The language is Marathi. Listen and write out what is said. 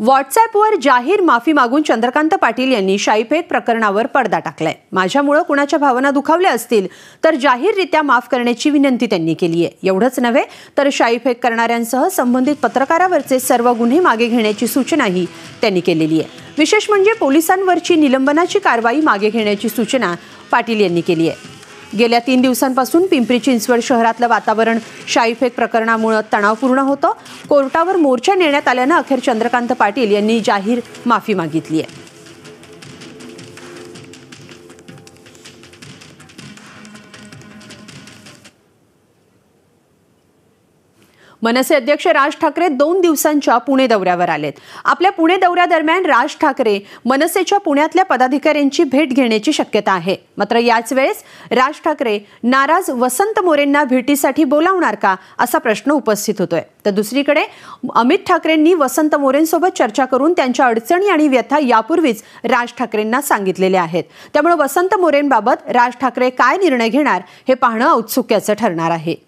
व्हॉट्सॲपवर जाहीर माफी मागून चंद्रकांत पाटील यांनी शाईफेक प्रकरणावर पडदा टाकलाय माझ्यामुळं कुणाच्या भावना दुखावल्या असतील तर जाहीररित्या माफ करण्याची विनंती त्यांनी केली आहे एवढंच नव्हे तर शाईफेक करणाऱ्यांसह संबंधित पत्रकारावरचे सर्व गुन्हे मागे घेण्याची सूचनाही त्यांनी केलेली आहे विशेष म्हणजे पोलिसांवरची निलंबनाची कारवाई मागे घेण्याची सूचना पाटील यांनी केली आहे गेल्या तीन दिवसांपासून पिंपरी चिंचवड शहरातलं वातावरण शाईफेक प्रकरणामुळे तणावपूर्ण होतं कोर्टावर मोर्चा नेण्यात आल्यानं अखेर चंद्रकांत पाटील यांनी जाहीर माफी मागितली आहे मनसे अध्यक्ष राज ठाकरे दोन दिवसांच्या पुणे दौऱ्यावर आलेत आपल्या पुणे दौऱ्यादरम्यान राज ठाकरे मनसेच्या पुण्यातल्या पदाधिकाऱ्यांची भेट घेण्याची शक्यता आहे मात्र याच वेळेस राज ठाकरे नाराज वसंत मोरेंना भेटीसाठी बोलावणार का असा प्रश्न उपस्थित होतोय तर दुसरीकडे अमित ठाकरेंनी वसंत मोरेंसोबत चर्चा करून त्यांच्या अडचणी आणि व्यथा यापूर्वीच राज ठाकरेंना सांगितलेल्या आहेत त्यामुळे वसंत मोरेंबाबत राज ठाकरे काय निर्णय घेणार हे पाहणं औत्सुक्याचं ठरणार आहे